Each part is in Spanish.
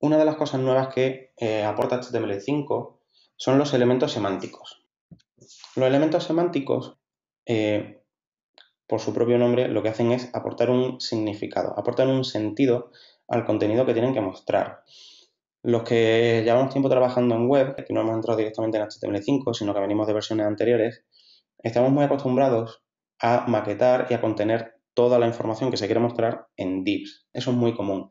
Una de las cosas nuevas que eh, aporta HTML5 son los elementos semánticos. Los elementos semánticos, eh, por su propio nombre, lo que hacen es aportar un significado, aportan un sentido al contenido que tienen que mostrar. Los que llevamos tiempo trabajando en web, que no hemos entrado directamente en HTML5, sino que venimos de versiones anteriores, estamos muy acostumbrados a maquetar y a contener toda la información que se quiere mostrar en divs. Eso es muy común.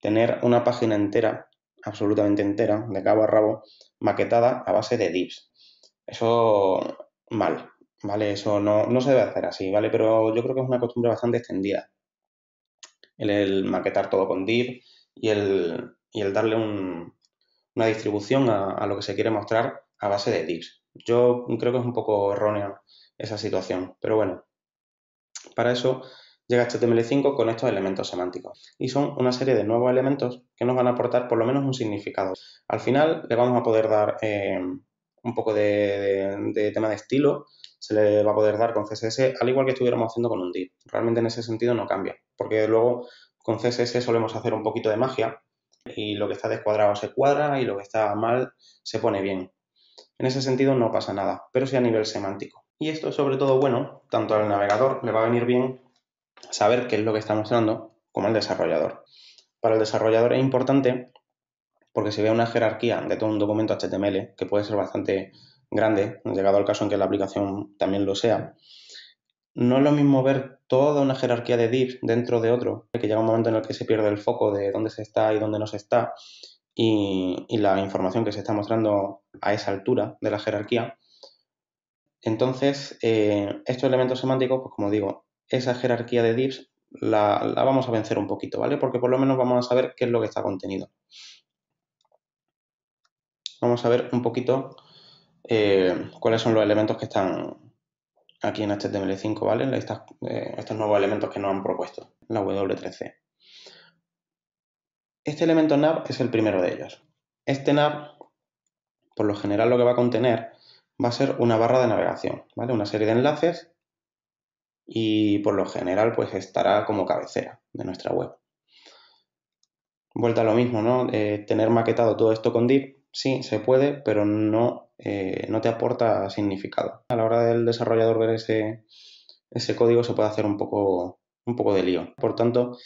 Tener una página entera, absolutamente entera, de cabo a rabo, maquetada a base de divs. Eso mal, ¿vale? Eso no, no se debe hacer así, ¿vale? Pero yo creo que es una costumbre bastante extendida. El, maquetar todo con div y el, y el darle un, una distribución a, a lo que se quiere mostrar a base de divs. Yo creo que es un poco errónea esa situación, pero bueno, para eso llega HTML5 con estos elementos semánticos. Y son una serie de nuevos elementos que nos van a aportar por lo menos un significado. Al final le vamos a poder dar eh, un poco de, de, tema de estilo, se le va a poder dar con CSS, al igual que estuviéramos haciendo con un div. Realmente en ese sentido no cambia, porque luego con CSS solemos hacer un poquito de magia y lo que está descuadrado se cuadra y lo que está mal se pone bien. En ese sentido no pasa nada, pero sí a nivel semántico. Y esto es sobre todo bueno, tanto al navegador le va a venir bien saber qué es lo que está mostrando como el desarrollador. Para el desarrollador es importante porque se ve una jerarquía de todo un documento HTML que puede ser bastante grande, llegado al caso en que la aplicación también lo sea. No es lo mismo ver toda una jerarquía de divs dentro de otro, que llega un momento en el que se pierde el foco de dónde se está y dónde no se está, y, la información que se está mostrando a esa altura de la jerarquía. Entonces, eh, estos elementos semánticos, pues como digo, esa jerarquía de divs la, vamos a vencer un poquito, ¿vale? Porque por lo menos vamos a saber qué es lo que está contenido. Vamos a ver un poquito eh, cuáles son los elementos que están aquí en HTML5, ¿vale? Eh, estos nuevos elementos que nos han propuesto, la W3C. Este elemento nav es el primero de ellos. Este nav, por lo general, lo que va a contener va a ser una barra de navegación, ¿vale? Una serie de enlaces y por lo general pues estará como cabecera de nuestra web. Vuelta a lo mismo, ¿no? Eh, tener maquetado todo esto con div, sí, se puede, pero no, eh, no te aporta significado. A la hora del desarrollador ver ese, ese código se puede hacer un poco, un poco de lío. Por tanto,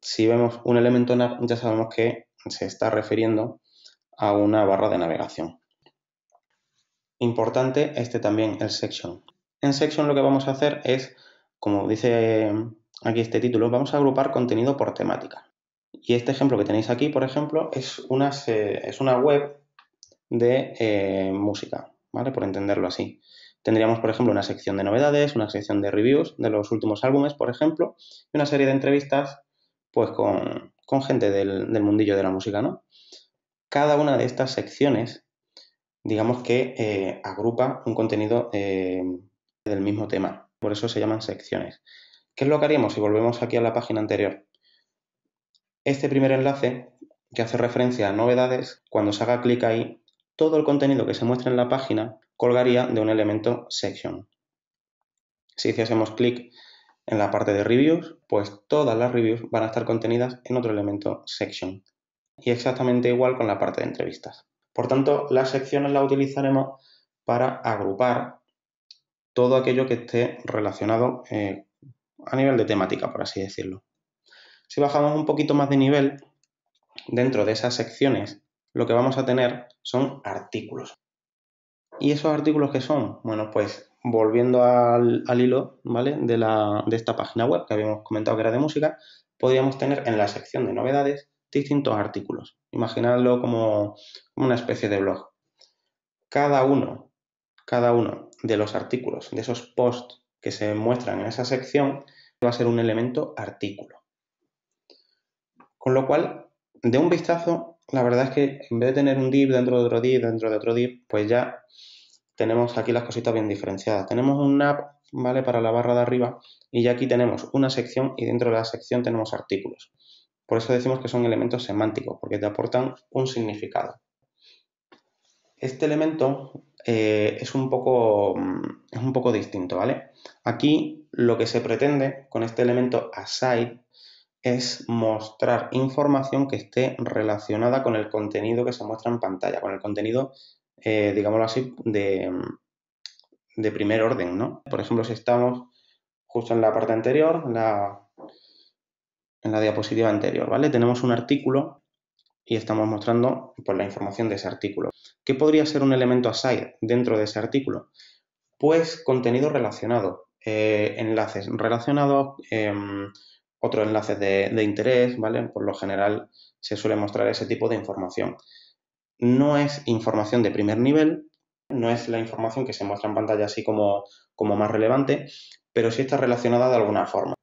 si vemos un elemento app, ya sabemos que se está refiriendo a una barra de navegación. Importante este también, el section. En section lo que vamos a hacer es como dice aquí este título, vamos a agrupar contenido por temática. Y este ejemplo que tenéis aquí, por ejemplo, es una, es una web de eh, música, ¿vale? Por entenderlo así. Tendríamos, por ejemplo, una sección de novedades, una sección de reviews de los últimos álbumes, por ejemplo, y una serie de entrevistas, pues, con, gente del, mundillo de la música, ¿no? Cada una de estas secciones, digamos que eh, agrupa un contenido eh, del mismo tema por eso se llaman secciones. ¿Qué es lo que haríamos si volvemos aquí a la página anterior? Este primer enlace, que hace referencia a novedades, cuando se haga clic ahí, todo el contenido que se muestra en la página colgaría de un elemento section. Si hiciésemos clic en la parte de reviews, pues todas las reviews van a estar contenidas en otro elemento section. Y exactamente igual con la parte de entrevistas. Por tanto, las secciones las utilizaremos para agrupar todo aquello que esté relacionado eh, a nivel de temática, por así decirlo. Si bajamos un poquito más de nivel, dentro de esas secciones, lo que vamos a tener son artículos. ¿Y esos artículos qué son? Bueno, pues volviendo al, hilo ¿vale? de, de esta página web que habíamos comentado que era de música, podríamos tener en la sección de novedades distintos artículos. Imaginadlo como una especie de blog. Cada uno, cada uno de los artículos, de esos posts que se muestran en esa sección, va a ser un elemento artículo. Con lo cual, de un vistazo, la verdad es que en vez de tener un div dentro de otro div, dentro de otro div, pues ya tenemos aquí las cositas bien diferenciadas. Tenemos un app, ¿vale? Para la barra de arriba y ya aquí tenemos una sección y dentro de la sección tenemos artículos. Por eso decimos que son elementos semánticos, porque te aportan un significado. Este elemento eh, es, un poco, mm, es un poco distinto, ¿vale? Aquí lo que se pretende con este elemento aside es mostrar información que esté relacionada con el contenido que se muestra en pantalla, con el contenido, eh, digámoslo así, mm, de, primer orden, ¿no? Por ejemplo, si estamos justo en la parte anterior, en la, en la diapositiva anterior, ¿vale? Tenemos un artículo y estamos mostrando pues, la información de ese artículo. ¿Qué podría ser un elemento aside dentro de ese artículo? Pues contenido relacionado, eh, enlaces relacionados, em, otros enlaces de, interés, ¿vale? Por lo general se suele mostrar ese tipo de información. No es información de primer nivel, no es la información que se muestra en pantalla así como, como más relevante, pero sí está relacionada de alguna forma.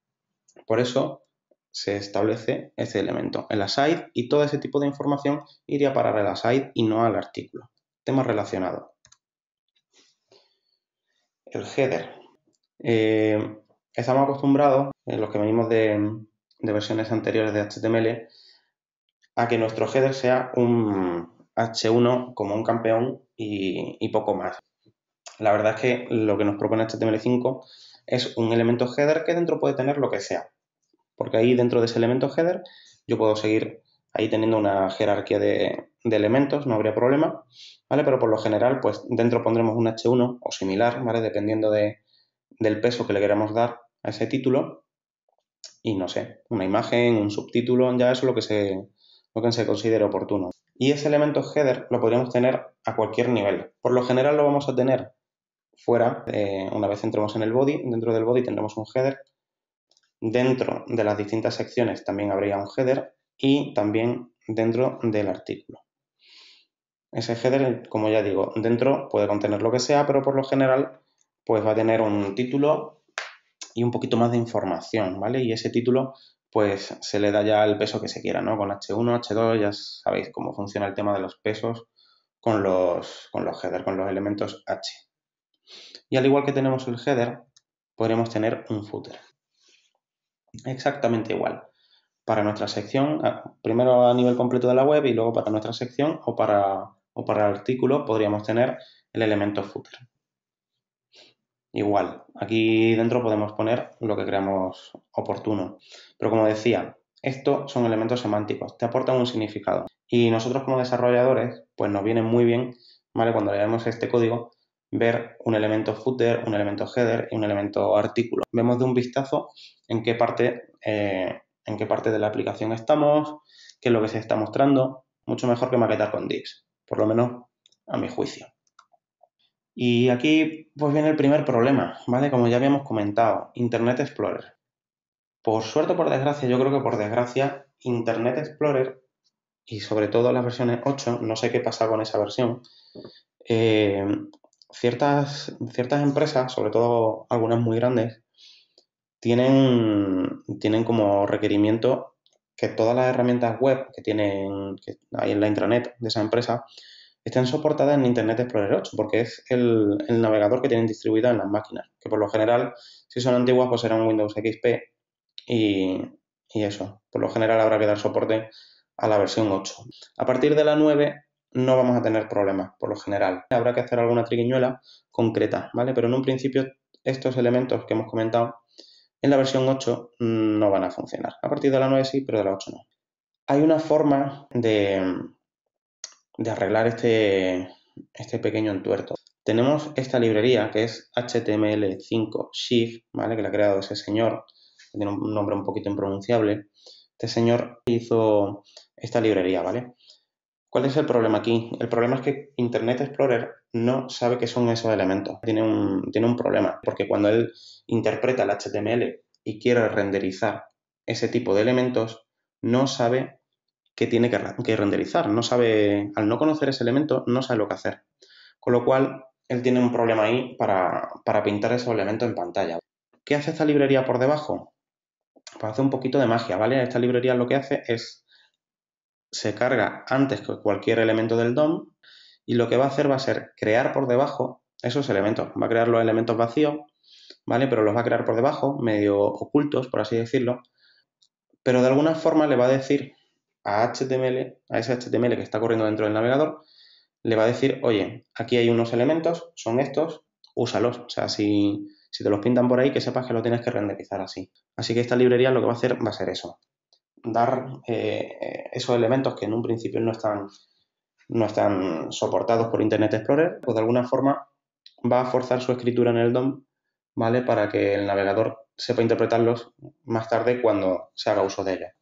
Por eso se establece ese elemento, el aside, y todo ese tipo de información iría a parar la aside y no al artículo. Tema relacionado. El header. Eh, estamos acostumbrados, los que venimos de, versiones anteriores de HTML, a que nuestro header sea un H1 como un campeón y, poco más. La verdad es que lo que nos propone HTML5 es un elemento header que dentro puede tener lo que sea porque ahí dentro de ese elemento header yo puedo seguir ahí teniendo una jerarquía de, elementos, no habría problema, ¿vale? Pero por lo general, pues dentro pondremos un H1 o similar, ¿vale? Dependiendo del peso que le queramos dar a ese título. Y no sé, una imagen, un subtítulo, ya eso es lo que se, lo que se considere oportuno. Y ese elemento header lo podríamos tener a cualquier nivel. Por lo general lo vamos a tener fuera, eh, una vez entremos en el body, dentro del body tendremos un header Dentro de las distintas secciones también habría un header y también dentro del artículo. Ese header, como ya digo, dentro puede contener lo que sea, pero por lo general pues va a tener un título y un poquito más de información, ¿vale? Y ese título pues se le da ya el peso que se quiera, ¿no? Con H1, H2, ya sabéis cómo funciona el tema de los pesos con los, con los headers, con los elementos H. Y al igual que tenemos el header, podríamos tener un footer exactamente igual para nuestra sección, ah, primero a nivel completo de la web y luego para nuestra sección o para, o para artículo podríamos tener el elemento footer. Igual, aquí dentro podemos poner lo que creamos oportuno. Pero como decía, estos son elementos semánticos, te aportan un significado. Y nosotros como desarrolladores, pues nos viene muy bien, ¿vale? Cuando leemos este código, ver un elemento footer, un elemento header y un elemento artículo. Vemos de un vistazo en qué parte, eh, en qué parte de la aplicación estamos, qué es lo que se está mostrando. Mucho mejor que maquetar con Dix, por lo menos a mi juicio. Y aquí pues viene el primer problema, ¿vale? Como ya habíamos comentado, Internet Explorer. Por suerte o por desgracia, yo creo que por desgracia, Internet Explorer y sobre todo las versiones 8, no sé qué pasa con esa versión, eh, ciertas, ciertas empresas, sobre todo algunas muy grandes, tienen, tienen como requerimiento que todas las herramientas web que tienen que hay en la intranet de esa empresa estén soportadas en Internet Explorer 8, porque es el, el navegador que tienen distribuido en las máquinas, que por lo general, si son antiguas, pues serán Windows XP y, y eso. Por lo general habrá que dar soporte a la versión 8. A partir de la 9 no vamos a tener problemas por lo general. Habrá que hacer alguna triquiñuela concreta, ¿vale? Pero en un principio estos elementos que hemos comentado en la versión 8 mm, no van a funcionar. A partir de la 9 sí, pero de la 8 no. Hay una forma de, arreglar este, este pequeño entuerto. Tenemos esta librería que es HTML5 Shift, ¿vale? Que la ha creado ese señor, que tiene un nombre un poquito impronunciable. Este señor hizo esta librería, ¿vale? ¿Cuál es el problema aquí? El problema es que Internet Explorer no sabe qué son esos elementos. Tiene un, tiene un problema, porque cuando él interpreta el HTML y quiere renderizar ese tipo de elementos, no sabe qué tiene que, renderizar. No sabe, al no conocer ese elemento, no sabe lo que hacer. Con lo cual, él tiene un problema ahí para, para pintar esos elementos en pantalla. ¿Qué hace esta librería por debajo? Pues hace un poquito de magia, ¿vale? Esta librería lo que hace es se carga antes que cualquier elemento del DOM y lo que va a hacer va a ser crear por debajo esos elementos. Va a crear los elementos vacíos, ¿vale? Pero los va a crear por debajo, medio ocultos, por así decirlo. Pero de alguna forma le va a decir a HTML, a ese HTML que está corriendo dentro del navegador, le va a decir, oye, aquí hay unos elementos, son estos, úsalos. O sea, si, si te los pintan por ahí, que sepas que lo tienes que renderizar así. Así que esta librería lo que va a hacer va a ser eso dar eh, esos elementos que en un principio no están, no están soportados por Internet Explorer, pues de alguna forma va a forzar su escritura en el DOM, ¿vale? Para que el navegador sepa interpretarlos más tarde cuando se haga uso de ella.